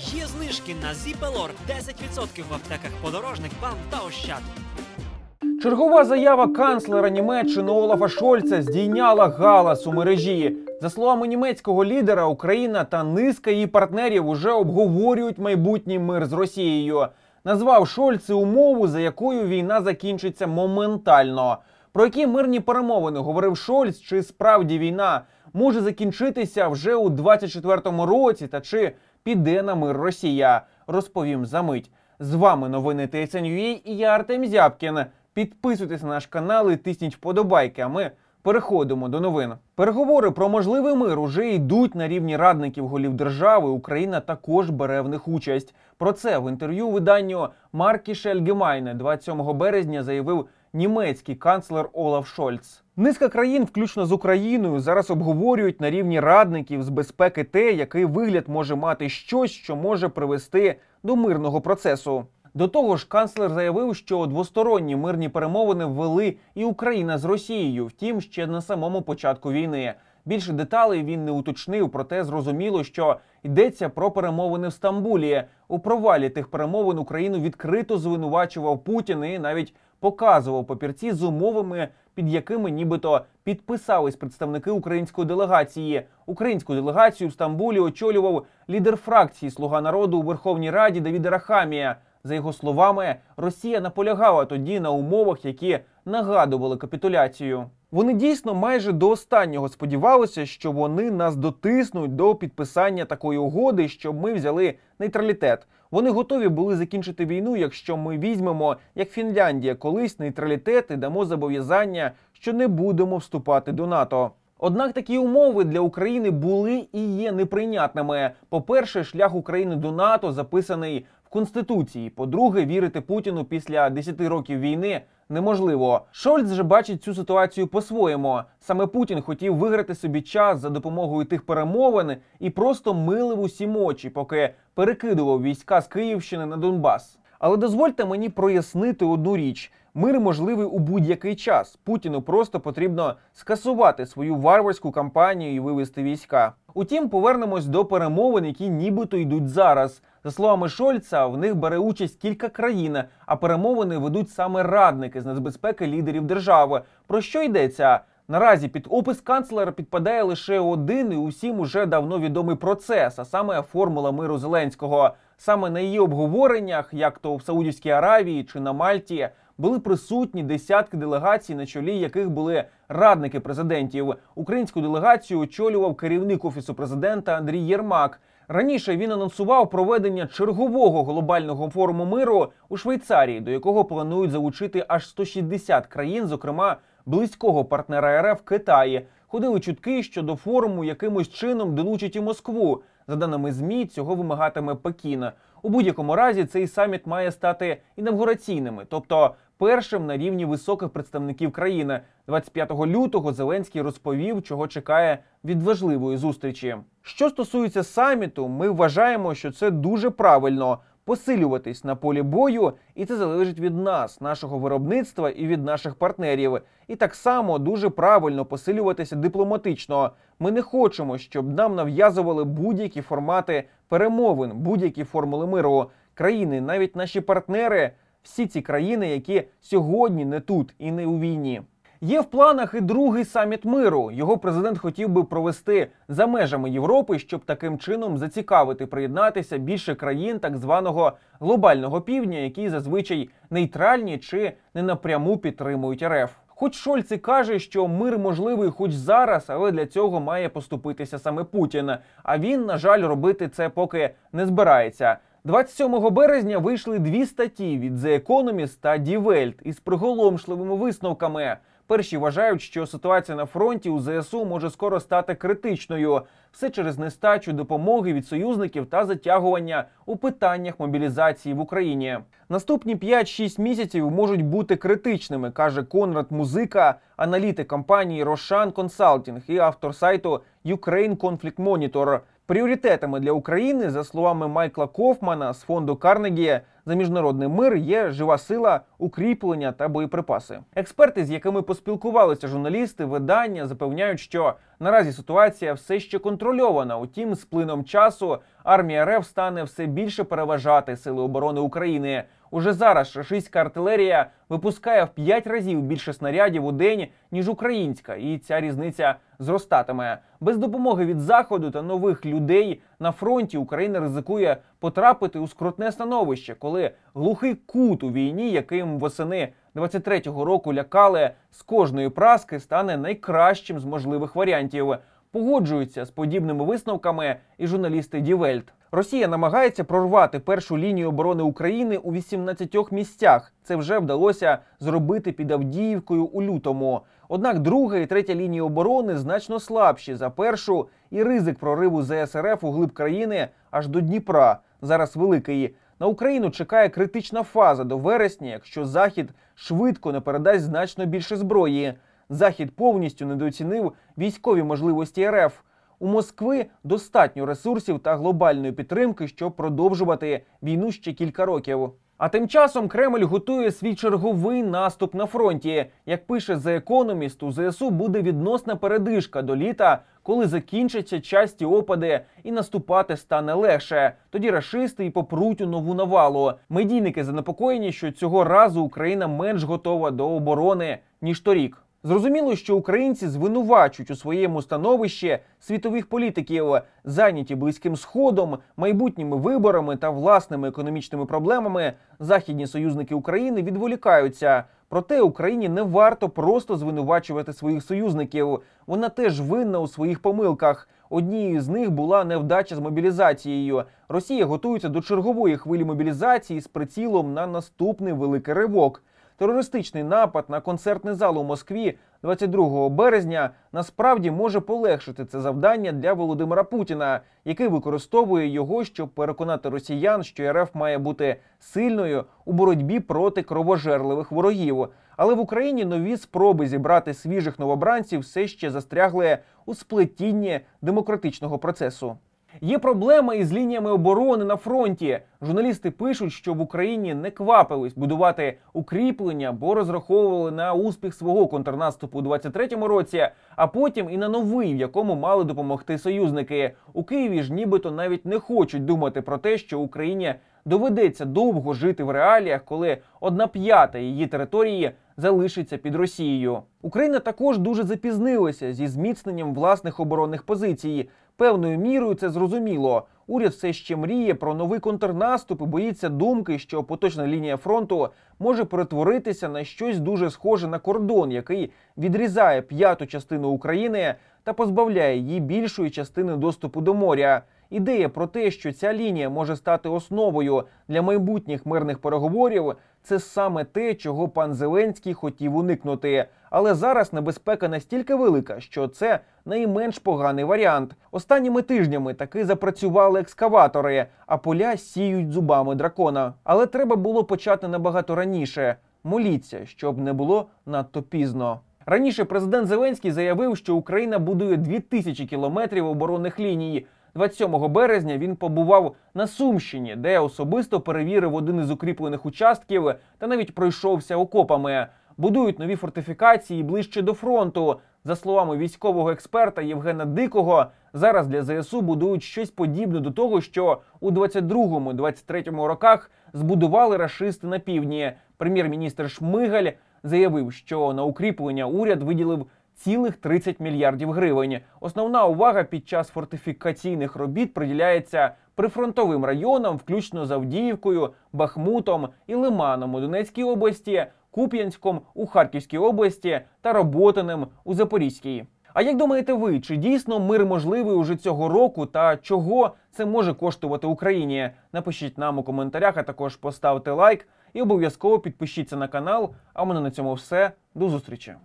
Є знижки на Зіпелор 10% в аптеках подорожник вам та ощад. Чергова заява канцлера Німеччини Олафа Шольца здійняла галас у мережі. За словами німецького лідера, Україна та низка її партнерів уже обговорюють майбутній мир з Росією. Назвав Шольце умову, за якою війна закінчиться моментально. Про які мирні перемовини говорив Шольц, чи справді війна може закінчитися вже у 24-му році, та чи піде на мир Росія. Розповім за мить. З вами новини ТСНЮА і я Артем Зябкін. Підписуйтесь на наш канал і тисніть вподобайки. А ми переходимо до новин. Переговори про можливий мир уже йдуть на рівні радників голів держави. Україна також бере в них участь. Про це в інтерв'ю виданню Маркіше Ельгемайне 27 березня заявив німецький канцлер Олаф Шольц. Низка країн, включно з Україною, зараз обговорюють на рівні радників з безпеки те, який вигляд може мати щось, що може привести до мирного процесу. До того ж, канцлер заявив, що двосторонні мирні перемовини ввели і Україна з Росією, втім ще на самому початку війни. Більше деталей він не уточнив, проте зрозуміло, що йдеться про перемовини в Стамбулі. У провалі тих перемовин Україну відкрито звинувачував Путін і навіть показував папірці з умовами, під якими нібито підписались представники української делегації. Українську делегацію в Стамбулі очолював лідер фракції Слуга народу у Верховній Раді Давід Рахамія. За його словами, Росія наполягала тоді на умовах, які нагадували капітуляцію. Вони дійсно майже до останнього сподівалися, що вони нас дотиснуть до підписання такої угоди, щоб ми взяли нейтралітет. Вони готові були закінчити війну, якщо ми візьмемо, як Фінляндія, колись нейтралітет і дамо зобов'язання, що не будемо вступати до НАТО. Однак такі умови для України були і є неприйнятними. По перше, шлях України до НАТО записаний конституції. По-друге, вірити Путіну після 10 років війни неможливо. Шольц же бачить цю ситуацію по-своєму. Саме Путін хотів виграти собі час за допомогою тих перемовин і просто милив усі мочі, поки перекидував війська з Київщини на Донбас. Але дозвольте мені прояснити одну річ. Мир можливий у будь-який час. Путіну просто потрібно скасувати свою варварську кампанію і вивести війська. Утім, повернемось до перемовин, які нібито йдуть зараз. За словами Шольца, в них бере участь кілька країн, а перемовини ведуть саме радники з нацбезпеки лідерів держави. Про що йдеться? Наразі під опис канцлера підпадає лише один і усім уже давно відомий процес, а саме формула миру Зеленського. Саме на її обговореннях, як то в Саудівській Аравії чи на Мальті, були присутні десятки делегацій, на чолі яких були радники президентів. Українську делегацію очолював керівник офісу президента Андрій Єрмак. Раніше він анонсував проведення чергового глобального форуму миру у Швейцарії, до якого планують залучити аж 160 країн, зокрема близького партнера РФ Китаї. Ходили чутки, що до форуму якимось чином долучить і Москву. За даними змі, цього вимагатиме Пекіна. У будь-якому разі цей саміт має стати інавгураційними, тобто першим на рівні високих представників країни. 25 лютого Зеленський розповів, чого чекає від важливої зустрічі. Що стосується саміту, ми вважаємо, що це дуже правильно. Посилюватись на полі бою, і це залежить від нас, нашого виробництва і від наших партнерів. І так само дуже правильно посилюватися дипломатично. Ми не хочемо, щоб нам нав'язували будь-які формати перемовин, будь-які формули миру. Країни, навіть наші партнери, всі ці країни, які сьогодні не тут і не у війні. Є в планах і другий саміт миру. Його президент хотів би провести за межами Європи, щоб таким чином зацікавити приєднатися більше країн так званого глобального півдня, які зазвичай нейтральні чи не напряму підтримують РФ. Хоч Шольц і каже, що мир можливий, хоч зараз, але для цього має поступитися саме Путін. А він, на жаль, робити це поки не збирається. 27 березня вийшли дві статті від The Economist та Die Welt із приголомшливими висновками. Перші вважають, що ситуація на фронті у ЗСУ може скоро стати критичною, все через нестачу допомоги від союзників та затягування у питаннях мобілізації в Україні. Наступні 5-6 місяців можуть бути критичними, каже Конрад Музика, аналітик компанії Рошан Консалтінг і автор сайту Ukraine Conflict Monitor – Пріоритетами для України, за словами Майкла Кофмана з фонду Карнегі за міжнародний мир, є жива сила, укріплення та боєприпаси. Експерти, з якими поспілкувалися журналісти, видання запевняють, що наразі ситуація все ще контрольована. Утім, з плином часу армія РФ стане все більше переважати сили оборони України. Уже зараз рашистська артилерія випускає в 5 разів більше снарядів у день ніж українська, і ця різниця зростатиме. Без допомоги від заходу та нових людей на фронті Україна ризикує потрапити у скрутне становище, коли глухий кут у війні, яким восени 23-го року лякали з кожної праски, стане найкращим з можливих варіантів. Погоджуються з подібними висновками і журналісти Дівельт. Росія намагається прорвати першу лінію оборони України у 18 місцях. Це вже вдалося зробити під Авдіївкою у лютому. Однак друга і третя лінії оборони значно слабші за першу, і ризик прориву ЗСРФ у глиб країни аж до Дніпра. Зараз великий. На Україну чекає критична фаза до вересня, якщо Захід швидко не передасть значно більше зброї. Захід повністю недооцінив військові можливості РФ. У Москви достатньо ресурсів та глобальної підтримки, щоб продовжувати війну ще кілька років. А тим часом Кремль готує свій черговий наступ на фронті. Як пише The Economist, у ЗСУ буде відносна передишка до літа, коли закінчаться часті опади і наступати стане легше. Тоді рашисти і попруть у нову навалу. Медійники занепокоєні, що цього разу Україна менш готова до оборони ніж торік. Зрозуміло, що українці звинувачують у своєму становищі світових політиків, зайняті близьким сходом, майбутніми виборами та власними економічними проблемами. Західні союзники України відволікаються. Проте Україні не варто просто звинувачувати своїх союзників. Вона теж винна у своїх помилках. Однією з них була невдача з мобілізацією. Росія готується до чергової хвилі мобілізації з прицілом на наступний великий ривок. Терористичний напад на концертний зал у Москві 22 березня насправді може полегшити це завдання для Володимира Путіна, який використовує його, щоб переконати росіян, що РФ має бути сильною у боротьбі проти кровожерливих ворогів. Але в Україні нові спроби зібрати свіжих новобранців все ще застрягли у сплетінні демократичного процесу. Є проблема із лініями оборони на фронті. Журналісти пишуть, що в Україні не квапились будувати укріплення, бо розраховували на успіх свого контрнаступу у 23-му році, а потім і на новий, в якому мали допомогти союзники. У Києві ж нібито навіть не хочуть думати про те, що Україні доведеться довго жити в реаліях, коли одна п'ята її території. Залишиться під Росією. Україна також дуже запізнилася зі зміцненням власних оборонних позицій. Певною мірою це зрозуміло. Уряд все ще мріє про новий контрнаступ і боїться думки, що поточна лінія фронту може перетворитися на щось дуже схоже на кордон, який відрізає п'яту частину України та позбавляє її більшої частини доступу до моря. Ідея про те, що ця лінія може стати основою для майбутніх мирних переговорів, це саме те, чого пан Зеленський хотів уникнути. Але зараз небезпека настільки велика, що це найменш поганий варіант. Останніми тижнями таки запрацювали екскаватори, а поля сіють зубами дракона. Але треба було почати набагато раніше. Моліться, щоб не було надто пізно. Раніше президент Зеленський заявив, що Україна будує 2000 кілометрів оборонних ліній. 27 березня він побував на Сумщині, де особисто перевірив один із укріплених участків та навіть пройшовся окопами. Будують нові фортифікації ближче до фронту. За словами військового експерта Євгена Дикого, зараз для ЗСУ будують щось подібне до того, що у 22-23 роках збудували рашисти на півдні. Прем'єр-міністр Шмигаль заявив, що на укріплення уряд виділив цілих 30 мільярдів гривень. Основна увага під час фортифікаційних робіт приділяється прифронтовим районам, включно з Авдіївкою, Бахмутом і Лиманом у Донецькій області, Куп'янськом у Харківській області та Роботиним у Запорізькій. А як думаєте ви, чи дійсно мир можливий уже цього року та чого це може коштувати Україні? Напишіть нам у коментарях, а також поставте лайк і обов'язково підпишіться на канал. А в мене на цьому все. До зустрічі.